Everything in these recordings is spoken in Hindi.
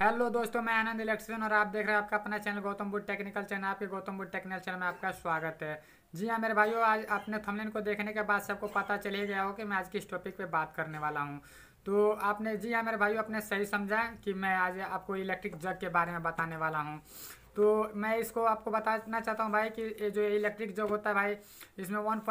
हेलो दोस्तों मैं आनंद इलेक्ट्रिसन और आप देख रहे हैं आपका अपना channel Gautam Buddha technical channel आपके गौतम बुद्ध टेक्निकल चैनल में आपका स्वागत है जी हाँ मेरे भाइयों आज अपने थंबनेल को देखने के बाद सबको पता चल ही गया हो कि मैं आज किस टॉपिक पे बात करने वाला हूँ तो आपने जी हाँ मेरे भाइयों आपने सही समझा कि मैं आज आपको इलेक्ट्रिक जग के बारे में बताने वाला हूँ तो मैं इसको आपको बताना चाहता हूँ भाई कि जो इलेक्ट्रिक जग होता है भाई इसमें वन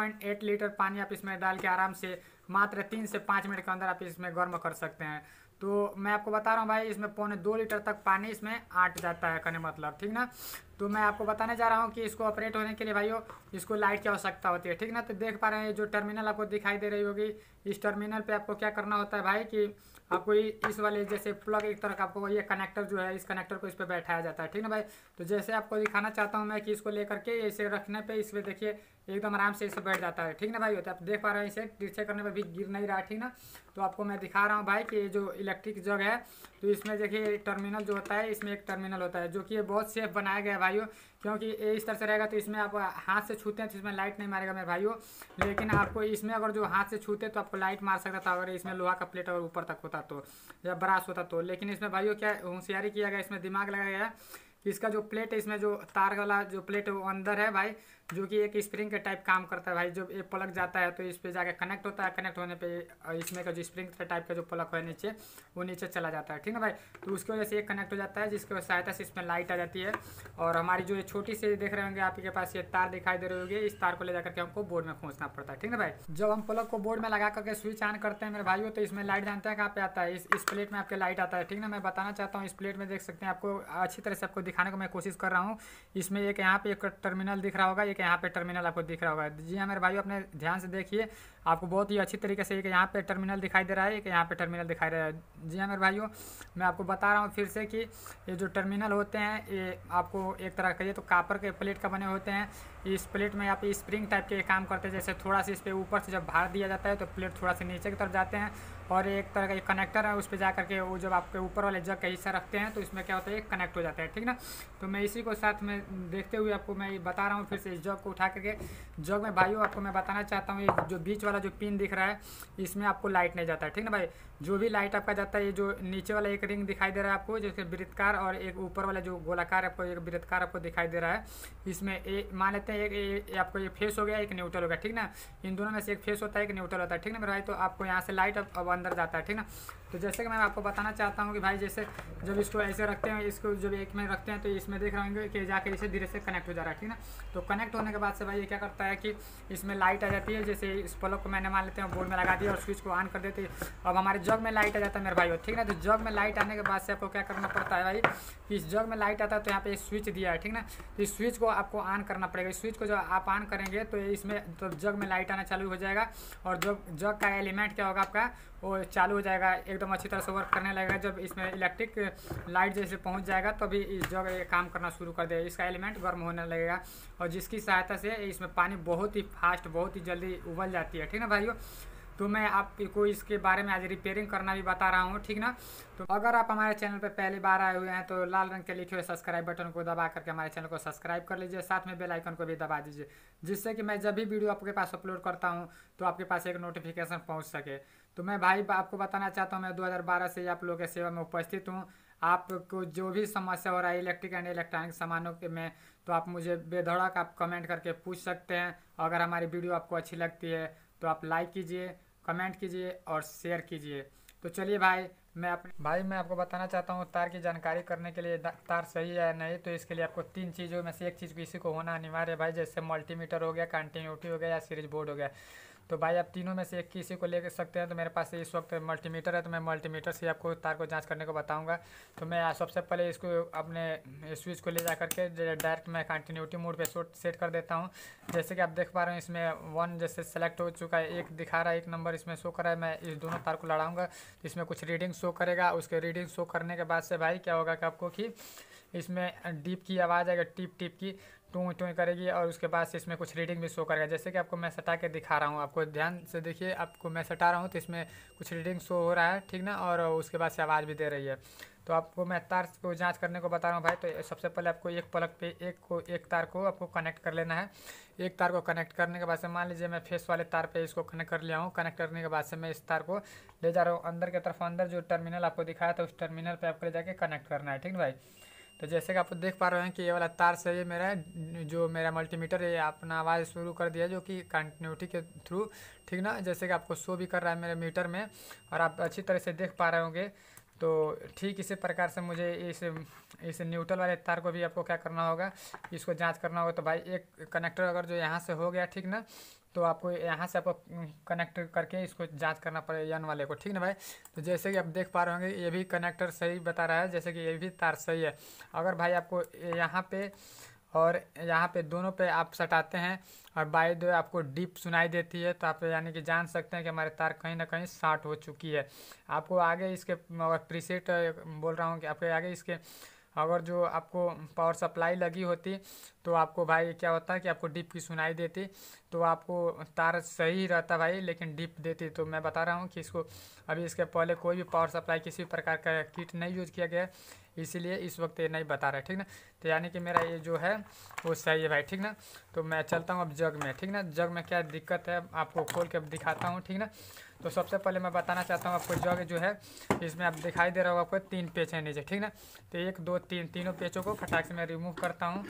लीटर पानी आप इसमें डाल के आराम से मात्र तीन से पाँच मिनट के अंदर आप इसमें गर्म कर सकते हैं तो मैं आपको बता रहा हूँ भाई इसमें पौने दो लीटर तक पानी इसमें आट जाता है कहने मतलब ठीक ना तो मैं आपको बताने जा रहा हूँ कि इसको ऑपरेट होने के लिए भाइयों इसको लाइट की आवश्यकता होती है ठीक ना तो देख पा रहे हैं जो टर्मिनल आपको दिखाई दे रही होगी इस टर्मिनल पे आपको क्या करना होता है भाई कि आपको इस वाले जैसे प्लग एक तरह का आपको ये कनेक्टर जो है इस कनेक्टर को इस पर बैठाया जाता है ठीक ना भाई तो जैसे आपको दिखाना चाहता हूँ मैं कि इसको लेकर के इसे रखने पर इस पर देखिए एकदम आराम से इसे बैठ जाता है ठीक ना भाई है तो आप देख पा रहे हैं इसे पीछे करने पर भी गिर नहीं रहा ठीक ना तो आपको मैं दिखा रहा हूँ भाई कि ये जो इलेक्ट्रिक जग है तो इसमें देखिए टर्मिनल जो होता है इसमें एक टर्मिनल होता है जो कि ये बहुत सेफ बनाया गया है भाइयों क्योंकि इस तरह से रहेगा तो इसमें आप हाथ से छूते हैं तो इसमें लाइट नहीं मारेगा मेरे भाइयों लेकिन आपको इसमें अगर जो हाथ से छूते तो आपको लाइट मार सकता था अगर इसमें लोहा का प्लेट अगर ऊपर तक होता तो या ब्राश होता तो लेकिन इसमें भाइयों क्या होशियारी किया गया इसमें दिमाग लगाया गया इसका जो प्लेट है इसमें जो तार वाला जो प्लेट है वो अंदर है भाई जो कि एक स्प्रिंग के टाइप काम करता है भाई जब ये पलक जाता है तो इस पर जाके कनेक्ट होता है कनेक्ट होने पे इसमें का जो स्प्रिंग टाइप का जो पलक है नीचे वो नीचे चला जाता है ठीक है भाई तो उसकी वजह से ये कनेक्ट हो जाता है जिसकी सहायता से इसमें लाइट आ जाती है और हमारी जो ये छोटी सी देख रहे होंगे आपके पास ये तार दिखाई दे रही होगी इस तार को ले जाकर के हमको बोर्ड में खोजना पड़ता है ठीक है भाई जब हम प्लग को बोर्ड में लगा करके स्विच ऑन करते हैं मेरे भाई तो इसमें लाइट जानते हैं कहाँ पे आता है इस प्लेट में आपके लाइट आता है ठीक ना मैं बताना चाहता हूँ इस प्लेट में देख सकते हैं आपको अच्छी तरह से आपको दिखाने को मैं कोशिश कर रहा हूँ इसमें एक यहाँ पे एक टर्मिनल दिख रहा होगा ठीक है यहाँ पे टर्मिनल आपको दिख रहा होगा जी हाँ मेरे भाई अपने ध्यान से देखिए आपको बहुत ही अच्छी तरीके से एक यहाँ पे टर्मिनल दिखाई दे रहा है एक यहाँ पे टर्मिनल दिखाई दे रहा है जी हाँ मेरे भाइयों मैं आपको बता रहा हूँ फिर से कि ये जो टर्मिनल होते हैं ये आपको एक तरह कहिए तो कापर के प्लेट का बने होते हैं इस प्लेट में आप स्प्रिंग टाइप के काम करते हैं जैसे थोड़ा सा इस पर ऊपर से जब भार दिया जाता है तो प्लेट थोड़ा सा नीचे की तरफ जाते हैं और एक तरह का एक कनेक्टर है उस पर जा करके वो जब आपके ऊपर वाले जग का हिस्सा रखते हैं तो इसमें क्या होता है कनेक्ट हो जाता है ठीक ना तो मैं इसी को साथ में देखते हुए आपको मैं बता रहा हूँ फिर से इस जग को उठा करके जग में भाई आपको मैं बताना चाहता हूँ जो बीच वाला जो पिन दिख रहा है इसमें आपको लाइट नहीं जाता है ठीक ना भाई जो भी लाइट आपका जाता है ये जो नीचे वाला एक रिंग दिखाई दे रहा है आपको जैसे वृत्तकार और एक ऊपर वाला जो गोलाकार आपको एक वृत्तकार आपको दिखाई दे रहा है इसमें ए मान लेते हैं एक आपको ये फेस हो गया एक न्यूट्रल हो गया ठीक ना इन दोनों में से एक फेस होता है एक न्यूट्रल होता है ठीक ना मेरा भाई तो आपको यहाँ से लाइट अब अंदर जाता है ठीक ना तो जैसे कि मैं आपको बताना चाहता हूँ कि भाई जैसे जब इसको ऐसे रखते हैं इसको जब एक में रखते हैं तो इसमें देख रहे होंगे कि जाकर इसे धीरे से कनेक्ट हो जा रहा है ठीक ना तो कनेक्ट होने के बाद से भाई ये क्या करता है कि इसमें लाइट आ जाती है जैसे इस प्लग को मैंने मान लेते हैं बोर्ड में लगा दिया और स्विच को ऑन कर देते अब हमारे जग में लाइट आ जाता है मेरे भाई ठीक ना तो जग में लाइट आने के बाद से आपको क्या करना पड़ता है भाई कि इस जग में लाइट आता है तो यहाँ एक स्विच दिया है ठीक ना तो इस स्विच को आपको ऑन करना पड़ेगा इस स्विच को जब आप ऑन करेंगे तो इसमें तो जग में लाइट आना चालू हो जाएगा और जब जग का एलिमेंट क्या होगा आपका वो चालू हो जाएगा एकदम तो एकदम अच्छी तरह से वर्क करने लगेगा जब इसमें इलेक्ट्रिक लाइट जैसे पहुंच जाएगा तभी तो इस जगह काम करना शुरू कर देगा इसका एलिमेंट गर्म होने लगेगा और जिसकी सहायता से इसमें पानी बहुत ही फास्ट बहुत ही जल्दी उबल जाती है ठीक है भाइयों तो मैं आपको इसके बारे में आज रिपेयरिंग करना भी बता रहा हूँ ठीक ना तो अगर आप हमारे चैनल पर पहली बार आए हुए हैं तो लाल रंग के लिखे हुए सब्सक्राइब बटन को दबा करके हमारे चैनल को सब्सक्राइब कर लीजिए साथ में बेल आइकन को भी दबा दीजिए जिससे कि मैं जब भी वीडियो आपके पास अपलोड करता हूँ तो आपके पास एक नोटिफिकेशन पहुँच सके तो मैं भाई आपको बताना चाहता हूँ मैं दो से आप लोगों के सेवा में उपस्थित हूँ आपको जो भी समस्या हो रहा है इलेक्ट्रिक एंड इलेक्ट्रॉनिक सामानों के में तो आप मुझे बेधड़क आप कमेंट करके पूछ सकते हैं अगर हमारी वीडियो आपको अच्छी लगती है तो आप लाइक कीजिए कमेंट कीजिए और शेयर कीजिए तो चलिए भाई मैं अपने भाई मैं आपको बताना चाहता हूँ तार की जानकारी करने के लिए तार सही है नहीं तो इसके लिए आपको तीन चीज़ों में से एक चीज़ किसी को होना अनिवार्य है भाई जैसे मल्टीमीटर हो गया कंटिन्यूटी हो गया या सीरीज बोर्ड हो गया तो भाई आप तीनों में से एक किसी को ले सकते हैं तो मेरे पास इस वक्त मल्टीमीटर है तो मैं मल्टीमीटर से आपको तार को जांच करने को बताऊंगा तो मैं सबसे पहले इसको अपने स्विच को ले जा करके डायरेक्ट मैं कंटिन्यूटी मोड पे शॉर्ट सेट कर देता हूँ जैसे कि आप देख पा रहे हैं इसमें वन जैसे सेलेक्ट हो चुका है एक दिखा रहा है एक नंबर इसमें शो कर रहा है मैं इस दोनों तार को लड़ाऊँगा इसमें कुछ रीडिंग शो करेगा उसके रीडिंग शो करने के बाद से भाई क्या होगा कि आपको कि इसमें डीप की आवाज़ आएगा टिप टिप की टूंग टूंग करेगी और उसके बाद से इसमें कुछ रीडिंग भी शो करेगा जैसे कि आपको मैं सटा के दिखा रहा हूँ आपको ध्यान से देखिए आपको मैं सटा रहा हूँ तो इसमें कुछ रीडिंग शो हो रहा है ठीक ना और उसके बाद से आवाज़ भी दे रही है तो आपको मैं तार को जांच करने को बता रहा हूँ भाई तो सबसे पहले आपको एक प्लग पे एक को एक तार को आपको कनेक्ट कर लेना है एक तार को कनेक्ट करने के बाद से मान लीजिए मैं फेस वाले तार पे इसको कनेक्ट कर लिया हूँ कनेक्ट करने के बाद से मैं इस तार को ले जा रहा हूँ अंदर की तरफ अंदर जो टर्मिनल आपको दिखाया था उस टर्मिनल पर आपको ले जाके कनेक्ट करना है ठीक है भाई तो जैसे कि आप देख पा रहे हैं कि ये वाला तार से ये मेरा जो मेरा मल्टीमीटर है अपना आवाज़ शुरू कर दिया जो कि कंटिन्यूटी के थ्रू ठीक ना जैसे कि आपको शो भी कर रहा है मेरे मीटर में और आप अच्छी तरह से देख पा रहे होंगे तो ठीक इसी प्रकार से मुझे इस इस न्यूट्रल वाले तार को भी आपको क्या करना होगा इसको जांच करना होगा तो भाई एक कनेक्टर अगर जो यहाँ से हो गया ठीक ना तो आपको यहाँ से आपको कनेक्ट करके इसको जांच करना पड़ेगा यन वाले को ठीक ना भाई तो जैसे कि आप देख पा रहे होंगे ये भी कनेक्टर सही बता रहा है जैसे कि ये भी तार सही है अगर भाई आपको यहाँ पे और यहाँ पे दोनों पे आप सटाते हैं और बाई दो आपको डीप सुनाई देती है तो आप यानी कि जान सकते हैं कि हमारे तार कहीं ना कहीं शार्ट हो चुकी है आपको आगे इसके प्रीसेट बोल रहा हूँ कि आपके आगे इसके अगर जो आपको पावर सप्लाई लगी होती तो आपको भाई क्या होता कि आपको डिप की सुनाई देती तो आपको तार सही रहता भाई लेकिन डिप देती तो मैं बता रहा हूँ कि इसको अभी इसके पहले कोई भी पावर सप्लाई किसी भी प्रकार का किट नहीं यूज़ किया गया इसीलिए इस वक्त ये नहीं बता रहा है ठीक ना तो यानी कि मेरा ये जो है वो सही है भाई ठीक ना तो मैं चलता हूँ अब जग में ठीक ना जग में क्या दिक्कत है आपको खोल के दिखाता हूँ ठीक ना तो सबसे पहले मैं बताना चाहता हूँ आपको जग जो है इसमें आप दिखाई दे रहा होगा आपको तीन पेज है नीचे ठीक ना तो एक दो तीन तीनों पेजों को फटाक से मैं रिमूव करता हूँ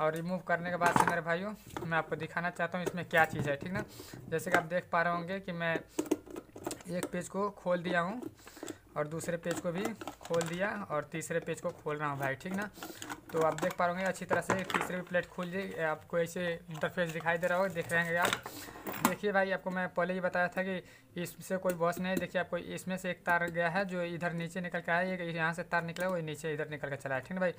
और रिमूव करने के बाद से मेरे भाइयों मैं आपको दिखाना चाहता हूँ इसमें क्या चीज़ है ठीक ना जैसे कि आप देख पा रहे होंगे कि मैं एक पेज को खोल दिया हूँ और दूसरे पेज को भी खोल दिया और तीसरे पेज को खोल रहा हूँ भाई ठीक ना तो आप देख पा रहे अच्छी तरह से तीसरे भी प्लेट खुल जाए आपको ऐसे इंटरफेस दिखाई दे रहा होगा देख हैं आप देखिए भाई आपको मैं पहले ही बताया था कि इससे कोई बॉस नहीं है देखिए आपको इसमें से एक तार गया है जो इधर नीचे निकल के आया है यहाँ से तार निकला वही नीचे इधर निकल कर चला है ठीक है भाई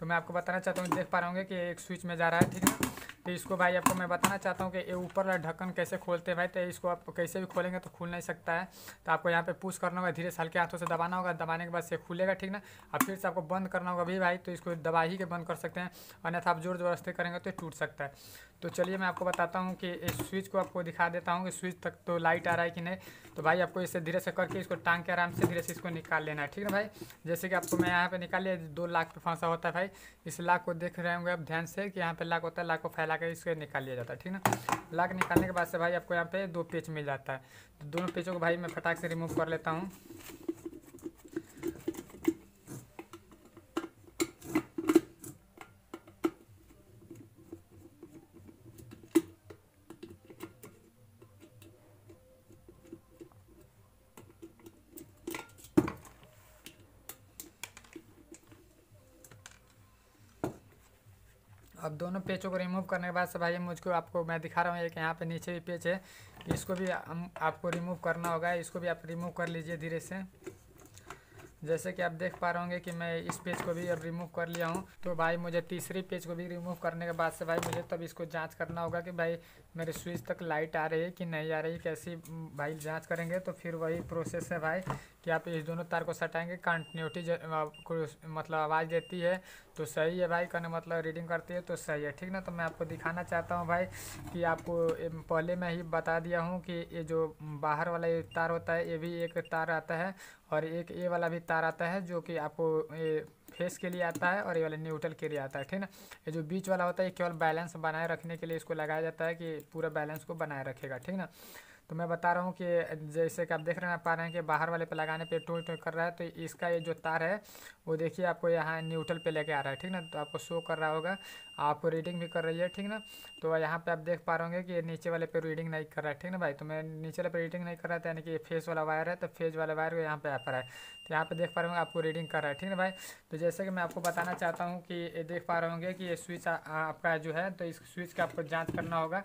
तो मैं आपको बताना चाहता हूँ देख पा रहा हूँ कि एक स्विच में जा रहा है ठीक है तो इसको भाई आपको मैं बताना चाहता हूँ कि ये ऊपर वाला ढक्कन कैसे खोलते हैं भाई तो इसको आप कैसे भी खोलेंगे तो खुल नहीं सकता है तो आपको यहाँ पे पुश करना होगा धीरे से हल्के हाथों से दबाना होगा दबाने के बाद से खुलेगा ठीक ना अब फिर से आपको बंद करना होगा भी भाई तो इसको दबा ही के बंद कर सकते हैं अन्यथा आप जोर जबरदस्ती करेंगे तो टूट सकता है तो चलिए मैं आपको बताता हूँ कि इस स्विच को आपको दिखा देता हूँ कि स्विच तक तो लाइट आ रहा है कि नहीं तो भाई आपको इसे धीरे से करके इसको टांग के आराम से धीरे से इसको निकाल लेना है ठीक है भाई जैसे कि आपको मैं यहाँ पे निकाल लिया दो लाख पे फंसा होता है भाई इस लाख को देख रहे होंगे आप ध्यान से कि यहाँ पर लाख होता है लाख को फैला कर इसको निकाल लिया जाता है ठीक ना लाख निकालने के बाद से भाई आपको यहाँ पर दो पेच मिल जाता है तो दोनों पेचों को भाई मैं फटाक से रिमूव कर लेता हूँ अब दोनों पेचों को रिमूव करने के बाद से भाई मुझको आपको मैं दिखा रहा हूँ एक यहाँ पे नीचे भी पेच है इसको भी हम आपको रिमूव करना होगा इसको भी आप रिमूव कर लीजिए धीरे से जैसे कि आप देख पा रहे होंगे कि मैं इस पेज को भी अब रिमूव कर लिया हूँ तो भाई मुझे तीसरी पेज को भी रिमूव करने के बाद से भाई मुझे तब इसको जांच करना होगा कि भाई मेरे स्विच तक लाइट आ रही है कि नहीं आ रही कैसी भाई जांच करेंगे तो फिर वही प्रोसेस है भाई कि आप इस दोनों तार को सटाएंगे कंटिन्यूटी मतलब आवाज़ देती है तो सही है भाई कहने मतलब रीडिंग करती है तो सही है ठीक ना तो मैं आपको दिखाना चाहता हूँ भाई कि आपको पहले मैं ही बता दिया हूँ कि ये जो बाहर वाला ये तार होता है ये भी एक तार आता है और एक ए वाला भी तार आता है जो कि आपको ये फेस के लिए आता है और ये वाला न्यूट्रल के लिए आता है ठीक ना ये जो बीच वाला होता है ये केवल बैलेंस बनाए रखने के लिए इसको लगाया जाता है कि पूरा बैलेंस को बनाए रखेगा ठीक ना तो मैं बता रहा हूँ कि जैसे कि आप देख रहे हैं पा रहे हैं कि बाहर वाले पे लगाने पे टूट टूट कर रहा है तो इसका ये जो तार है वो देखिए आपको यहाँ न्यूट्रल पे लेके आ रहा है ठीक ना तो आपको शो कर रहा होगा आपको रीडिंग भी कर रही है ठीक ना तो यहाँ पे आप देख पा रहे होंगे कि ये नीचे वाले पे रीडिंग नहीं कर रहा है ठीक ना भाई तो मैं नीचे वाले पे रीडिंग नहीं कर रहा था यानी कि ये फेस वाला वायर है तो फेज वाला वायर को यहाँ पे पा रहा है तो यहाँ पे देख पा रहे होंगे आपको रीडिंग कर रहा है ठीक ना भाई तो जैसे कि मैं आपको बताना चाहता हूँ कि ये देख पा रहे होंगे कि ये स्विच आपका जो है तो इस स्विच का आपको जाँच करना होगा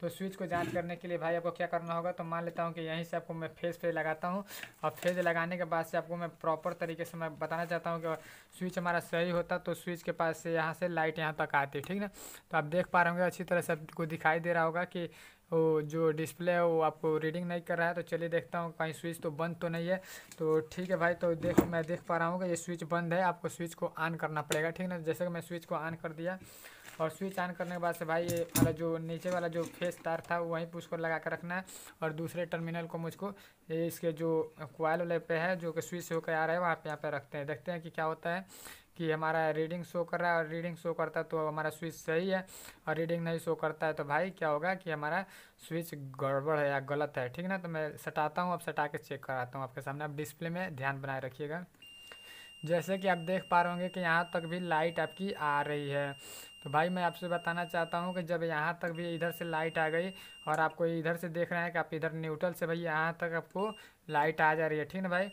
तो स्विच को जांच करने के लिए भाई आपको क्या करना होगा तो मान लेता हूँ कि यहीं से आपको मैं फेज पे लगाता हूँ और फेज लगाने के बाद से आपको मैं प्रॉपर तरीके से मैं बताना चाहता हूँ कि स्विच हमारा सही होता तो स्विच के पास से यहाँ से लाइट यहाँ तक आती आती है ठीक ना तो आप देख पा रहे होंगे अच्छी तरह से आपको दिखाई दे रहा होगा कि वो जो डिस्प्ले है वो आपको रीडिंग नहीं कर रहा है तो चलिए देखता हूँ कहीं स्विच तो बंद तो नहीं है तो ठीक है भाई तो देख मैं देख पा रहा हूँ कि ये स्विच बंद है आपको स्विच को ऑन करना पड़ेगा ठीक ना जैसे कि मैं स्विच को ऑन कर दिया और स्विच ऑन करने के बाद से भाई ये वाला जो नीचे वाला जो फेस तार था वहीं पर उसको लगा कर रखना है और दूसरे टर्मिनल को मुझको इसके जो क्वाइल वाले पे है जो कि स्विच होकर आ रहा है वहाँ पे यहाँ पे रखते हैं देखते हैं कि क्या होता है कि हमारा रीडिंग शो कर रहा है और रीडिंग शो करता है तो हमारा स्विच सही है और रीडिंग नहीं शो करता है तो भाई क्या होगा कि हमारा स्विच गड़बड़ है या गलत है ठीक ना तो मैं सटाता हूँ अब सटा के चेक कराता हूँ आपके सामने अब डिस्प्ले में ध्यान बनाए रखिएगा जैसे कि आप देख पा रहे होंगे कि यहाँ तक भी लाइट आपकी आ रही है तो भाई मैं आपसे बताना चाहता हूँ कि जब यहाँ तक भी इधर से लाइट आ गई और आपको इधर से देख रहे हैं कि आप इधर न्यूट्रल से भाई यहाँ तक आपको लाइट आ जा रही है ठीक ना भाई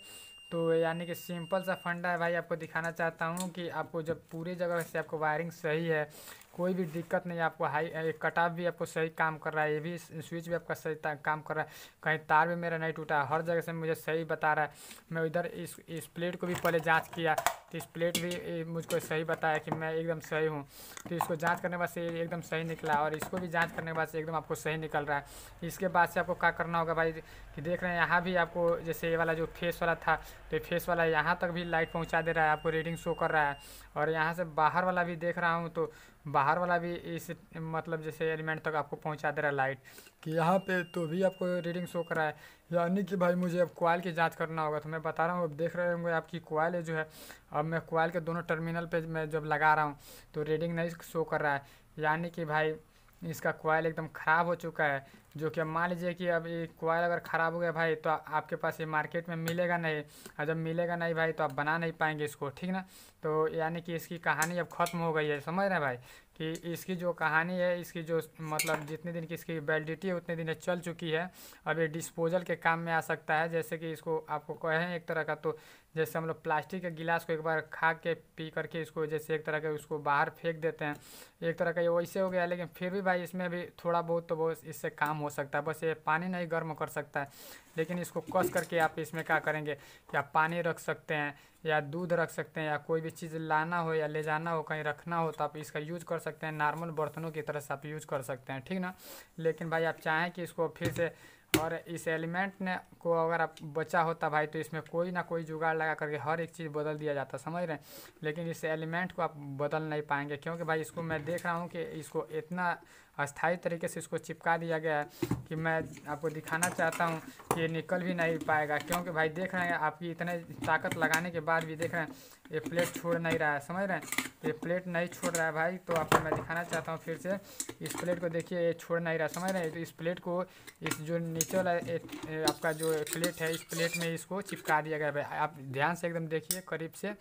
तो यानी कि सिंपल सा फंडा है भाई आपको दिखाना चाहता हूँ कि आपको जब पूरे जगह से आपको वायरिंग सही है कोई भी दिक्कत नहीं आपको हाई कटाव भी आपको सही काम कर रहा है ये भी स्विच भी आपका सही काम कर रहा है कहीं तार भी मेरा नहीं टूटा हर जगह से मुझे सही बता रहा है मैं इधर इस इस प्लेट को भी पहले जांच किया तो इस प्लेट भी मुझको सही बताया कि मैं एकदम सही हूँ तो इसको जाँच करने के बाद से एकदम सही निकला और इसको भी जाँच करने के बाद से एकदम आपको सही निकल रहा है इसके बाद से आपको क्या करना होगा भाई कि देख रहे हैं यहाँ भी आपको जैसे ये वाला जो फेस वाला था तो फेस वाला यहाँ तक भी लाइट पहुँचा दे रहा है आपको रीडिंग शो कर रहा है और यहाँ से बाहर वाला भी देख रहा हूँ तो बाहर वाला भी इस मतलब जैसे एलिमेंट तक आपको पहुंचा दे रहा है लाइट कि यहाँ पे तो भी आपको रीडिंग शो कर रहा है यानी कि भाई मुझे अब कॉयल की जांच करना होगा तो मैं बता रहा हूँ अब देख रहे होंगे आपकी कॉयल है जो है अब मैं कॉयल के दोनों टर्मिनल पे मैं जब लगा रहा हूँ तो रीडिंग नहीं शो कर रहा है यानी कि भाई इसका कॉयल एकदम ख़राब हो चुका है जो कि अब मान लीजिए कि अब ये कोयल अगर ख़राब हो गया भाई तो आपके पास ये मार्केट में मिलेगा नहीं और जब मिलेगा नहीं भाई तो आप बना नहीं पाएंगे इसको ठीक ना तो यानी कि इसकी कहानी अब ख़त्म हो गई है समझ रहे हैं भाई कि इसकी जो कहानी है इसकी जो मतलब जितने दिन की इसकी वैलिडिटी है उतने दिन चल चुकी है अब ये डिस्पोजल के काम में आ सकता है जैसे कि इसको आपको कहें एक तरह का तो जैसे हम लोग प्लास्टिक के गिलास को एक बार खा के पी करके इसको जैसे एक तरह का उसको बाहर फेंक देते हैं एक तरह का ये वैसे हो गया लेकिन फिर भी भाई इसमें भी थोड़ा बहुत तो बहुत इससे काम हो सकता है बस ये पानी नहीं गर्म कर सकता है लेकिन इसको कस करके आप इसमें क्या करेंगे या पानी रख सकते हैं या दूध रख सकते हैं या कोई भी चीज़ लाना हो या ले जाना हो कहीं रखना हो तो आप इसका यूज कर सकते हैं नॉर्मल बर्तनों की तरह से आप यूज कर सकते हैं ठीक ना लेकिन भाई आप चाहें कि इसको फिर से और इस एलिमेंट ने को अगर आप बचा होता भाई तो इसमें कोई ना कोई जुगाड़ लगा करके हर एक चीज़ बदल दिया जाता समझ रहे हैं लेकिन इस एलिमेंट को आप बदल नहीं पाएंगे क्योंकि भाई इसको मैं देख रहा हूँ कि इसको इतना अस्थायी तरीके से इसको चिपका दिया गया है कि मैं आपको दिखाना चाहता हूँ कि निकल भी नहीं पाएगा क्योंकि भाई देख रहे हैं आपकी इतने ताकत लगाने के बाद भी देख रहे हैं ये प्लेट छोड़ नहीं रहा है समझ रहे हैं तो ये प्लेट नहीं छोड़ रहा है भाई तो आपको मैं दिखाना चाहता हूँ फिर से इस प्लेट को देखिए ये छोड़ नहीं रहा समझ रहे हैं तो इस प्लेट को इस जो नीचे वाला आपका जो प्लेट है इस प्लेट में इसको चिपका दिया गया भाई आप ध्यान से एकदम देखिए करीब से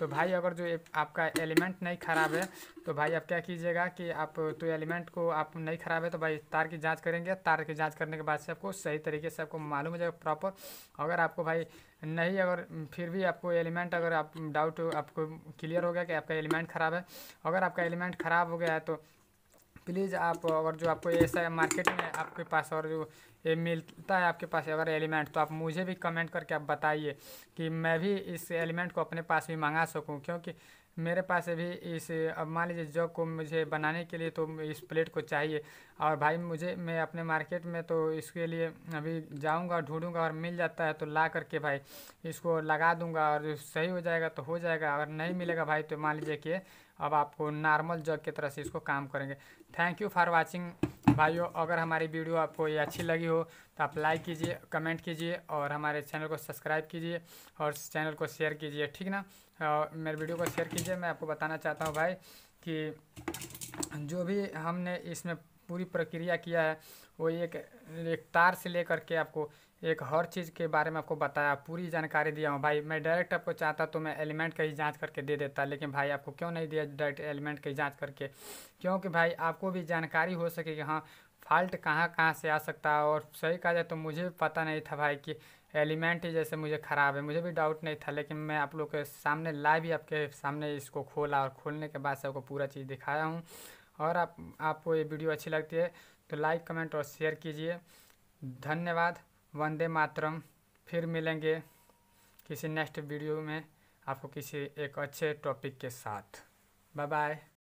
तो भाई अगर जो आपका एलिमेंट नहीं ख़राब है तो भाई आप क्या कीजिएगा कि आप तो एलिमेंट को आप नहीं ख़राब है तो भाई तार की जाँच करेंगे तार की जाँच करने के बाद से आपको सही तरीके से आपको मालूम हो जाएगा प्रॉपर अगर आपको भाई नहीं अगर फिर भी आपको एलिमेंट अगर आप डाउट आपको क्लियर हो गया कि आपका एलिमेंट ख़राब है अगर आपका एलिमेंट ख़राब हो गया है तो प्लीज़ आप अगर जो आपको ऐसा मार्केट में आपके पास और जो ये मिलता है आपके पास अगर एलिमेंट तो आप मुझे भी कमेंट करके आप बताइए कि मैं भी इस एलिमेंट को अपने पास भी मंगा सकूँ क्योंकि मेरे पास अभी इस अब मान लीजिए जग को मुझे बनाने के लिए तो इस प्लेट को चाहिए और भाई मुझे मैं अपने मार्केट में तो इसके लिए अभी जाऊंगा ढूंढूंगा और मिल जाता है तो ला करके भाई इसको लगा दूंगा और सही हो जाएगा तो हो जाएगा अगर नहीं मिलेगा भाई तो मान लीजिए कि अब आपको नॉर्मल जग की तरह से इसको काम करेंगे थैंक यू फॉर वाचिंग भाइयों अगर हमारी वीडियो आपको ये अच्छी लगी हो तो आप लाइक कीजिए कमेंट कीजिए और हमारे चैनल को सब्सक्राइब कीजिए और चैनल को शेयर कीजिए ठीक ना और मेरे वीडियो को शेयर कीजिए मैं आपको बताना चाहता हूँ भाई कि जो भी हमने इसमें पूरी प्रक्रिया किया है वो एक, एक तार से लेकर के आपको एक हर चीज़ के बारे में आपको बताया पूरी जानकारी दिया हूँ भाई मैं डायरेक्ट आपको चाहता तो मैं एलिमेंट का ही जांच करके दे देता लेकिन भाई आपको क्यों नहीं दिया डायरेक्ट एलिमेंट की जांच करके क्योंकि भाई आपको भी जानकारी हो सके कि हाँ फॉल्ट कहाँ कहाँ से आ सकता है और सही कहा जाए तो मुझे पता नहीं था भाई कि एलिमेंट ही जैसे मुझे ख़राब है मुझे भी डाउट नहीं था लेकिन मैं आप लोग के सामने लाइव ही आपके सामने इसको खोला और खोलने के बाद से आपको पूरा चीज़ दिखाया हूँ और आप आपको ये वीडियो अच्छी लगती है तो लाइक कमेंट और शेयर कीजिए धन्यवाद वंदे मातरम फिर मिलेंगे किसी नेक्स्ट वीडियो में आपको किसी एक अच्छे टॉपिक के साथ बाय बाय